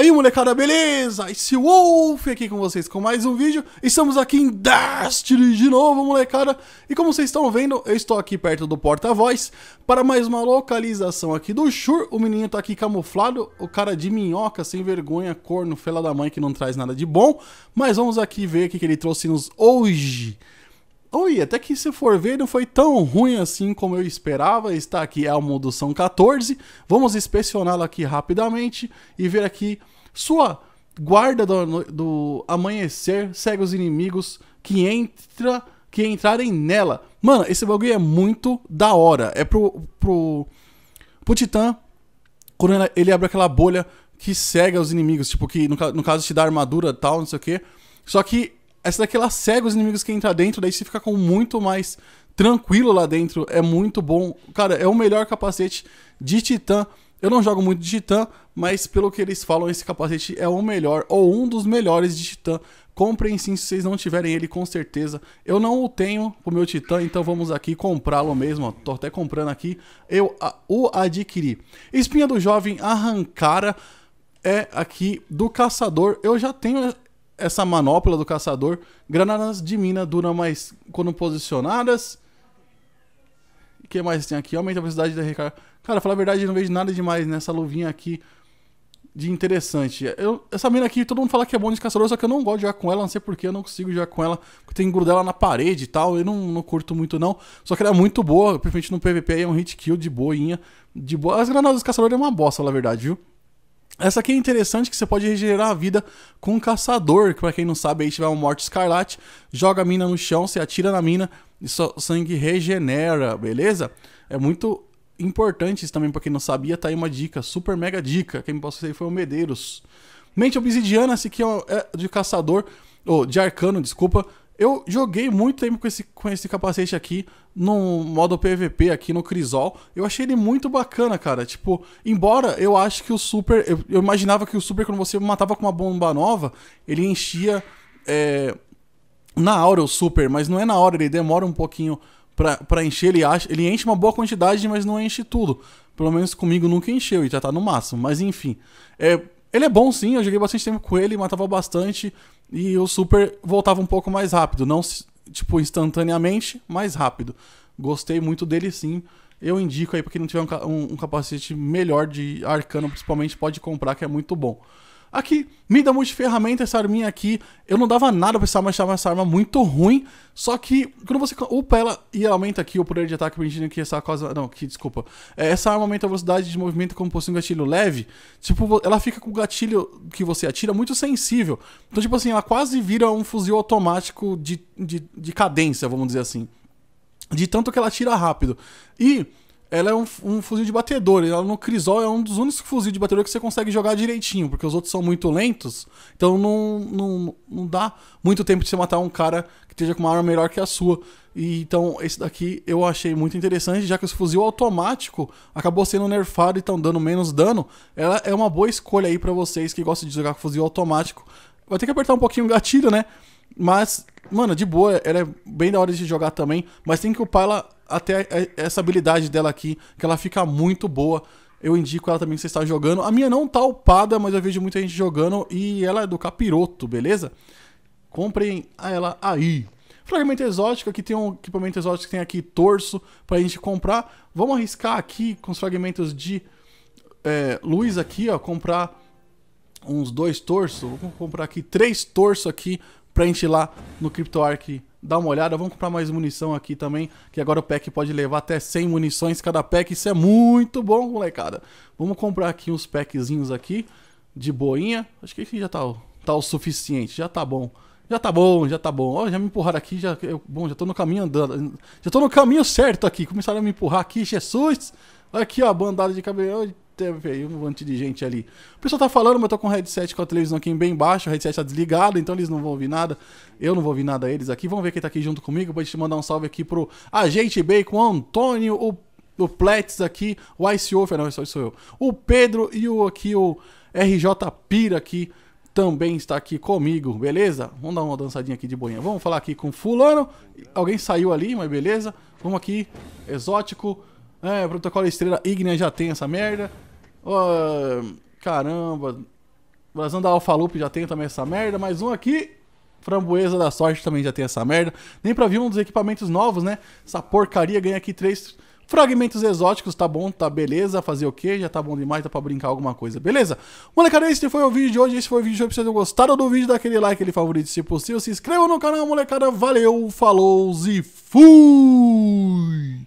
aí, molecada, beleza? Esse Wolf aqui com vocês com mais um vídeo. Estamos aqui em Destiny de novo, molecada. E como vocês estão vendo, eu estou aqui perto do porta-voz para mais uma localização aqui do Shur. O menino está aqui camuflado, o cara de minhoca, sem vergonha, corno, fela da mãe, que não traz nada de bom. Mas vamos aqui ver o que ele trouxe nos hoje. Oi, até que se for ver, não foi tão ruim assim como eu esperava. Está aqui a modução 14. Vamos inspecioná la aqui rapidamente e ver aqui sua guarda do, do, amanhecer segue os inimigos que entra que entrarem nela. Mano, esse bagulho é muito da hora. É pro pro pro Titã quando ele abre aquela bolha que cega os inimigos, tipo que no, no caso te dá armadura, tal, não sei o quê. Só que essa daqui ela cega os inimigos que entram dentro, daí você fica com muito mais tranquilo lá dentro. É muito bom. Cara, é o melhor capacete de Titã. Eu não jogo muito de Titã, mas pelo que eles falam, esse capacete é o melhor, ou um dos melhores de Titã. Comprem sim, se vocês não tiverem ele, com certeza. Eu não o tenho pro meu Titã, então vamos aqui comprá-lo mesmo. Ó. Tô até comprando aqui. Eu a, o adquiri. Espinha do Jovem Arrancara é aqui do Caçador. Eu já tenho essa manopla do caçador, granadas de mina duram mais quando posicionadas. O que mais tem aqui? Aumenta a velocidade da recarga. Cara, falar a verdade, eu não vejo nada demais nessa luvinha aqui de interessante. Eu, essa mina aqui, todo mundo fala que é bom de caçador, só que eu não gosto de jogar com ela, não sei porque eu não consigo jogar com ela, porque tem que grudar ela na parede e tal, eu não, não curto muito não. Só que ela é muito boa, principalmente no PVP aí é um hit kill de boinha, de boa. As granadas do caçador é uma bosta, a verdade, viu? Essa aqui é interessante que você pode regenerar a vida com um caçador, que para quem não sabe aí tiver um morte escarlate, joga a mina no chão, você atira na mina e seu sangue regenera, beleza? É muito importante isso também para quem não sabia, tá aí uma dica, super mega dica. Quem me passou aí foi o Medeiros. Mente obsidiana, esse aqui é, é de caçador, ou de arcano, desculpa, eu joguei muito tempo com esse, com esse capacete aqui no modo PVP, aqui no Crisol. Eu achei ele muito bacana, cara. Tipo, embora eu acho que o Super. Eu, eu imaginava que o Super, quando você matava com uma bomba nova, ele enchia. É, na hora o Super, mas não é na hora, ele demora um pouquinho pra, pra encher. Ele, acha, ele enche uma boa quantidade, mas não enche tudo. Pelo menos comigo nunca encheu e já tá no máximo. Mas enfim. É, ele é bom sim, eu joguei bastante tempo com ele, matava bastante. E o super voltava um pouco mais rápido, não tipo instantaneamente, mais rápido. Gostei muito dele sim. Eu indico aí para quem não tiver um, um, um capacete melhor de arcano, principalmente, pode comprar que é muito bom. Aqui, me dá muitas ferramentas, essa arminha aqui. Eu não dava nada pra essa arma, achava essa arma muito ruim. Só que, quando você upa ela e aumenta aqui o poder de ataque, permitindo que essa coisa... Não, que desculpa. É, essa arma aumenta a velocidade de movimento como possui um gatilho leve. Tipo, ela fica com o gatilho que você atira muito sensível. Então, tipo assim, ela quase vira um fuzil automático de, de, de cadência, vamos dizer assim. De tanto que ela tira rápido. E ela é um, um, fuzil de batedor. Ela no Crisol é um dos únicos fuzis de batedor que você consegue jogar direitinho, porque os outros são muito lentos. Então não, não, não dá muito tempo de você matar um cara que esteja com uma arma melhor que a sua. E, então esse daqui eu achei muito interessante, já que o fuzil automático acabou sendo nerfado e estão dando menos dano. Ela é uma boa escolha aí para vocês que gostam de jogar com fuzil automático. Vai ter que apertar um pouquinho o gatilho, né? Mas, mano, de boa, ela é bem da hora de jogar também. Mas tem que upar ela até é, essa habilidade dela aqui, que ela fica muito boa. Eu indico ela também se você está jogando. A minha não tá upada, mas eu vejo muita gente jogando e ela é do capiroto, beleza? Comprem ela aí. Fragmento exótico, aqui tem um equipamento exótico que tem aqui torso pra gente comprar. Vamos arriscar aqui com os fragmentos de é, luz aqui, ó, comprar uns dois torso. Vamos comprar aqui três torso aqui pra gente ir lá no CryptoArk dar uma olhada. Vamos comprar mais munição aqui também, que agora o pack pode levar até 100 munições cada pack. Isso é muito bom, molecada. Vamos comprar aqui uns packzinhos aqui de boinha. Acho que aqui já tá, tá o suficiente, já tá bom. Já tá bom, já tá bom. Ó, já me empurraram aqui, já, eu, bom, já tô no caminho andando. Já tô no caminho certo aqui. Começaram a me empurrar aqui, Jesus. Olha aqui, ó, a bandada de cabelo teve aí um monte de gente ali. O pessoal tá falando, mas eu tô com o headset com a televisão aqui bem baixo, o headset tá desligado, então eles não vão ouvir nada. Eu não vou ouvir nada eles aqui. Vamos ver quem tá aqui junto comigo. pode te mandar um salve aqui pro Agente Bacon, Antônio, o, o Plets aqui, o ICO, não, só sou eu. O Pedro e o aqui, o RJ Pira aqui também está aqui comigo, beleza? Vamos dar uma dançadinha aqui de boinha. Vamos falar aqui com fulano. Alguém saiu ali, mas beleza. Vamos aqui, exótico. É, protocolo estrela Ignea já tem essa merda. Oh, caramba. Brasão da Alfa Loop já tem também essa merda. Mais um aqui. Framboesa da Sorte também já tem essa merda. Nem pra vir um dos equipamentos novos, né? Essa porcaria ganha aqui três fragmentos exóticos. Tá bom, tá beleza. Fazer o quê? Já tá bom demais, dá pra brincar alguma coisa, beleza? Molecada, esse foi o vídeo de hoje. Esse foi o vídeo de hoje. Se vocês gostaram do vídeo, dá aquele like, aquele favorito se possível. Se inscreva no canal, molecada. Valeu, falou e fui!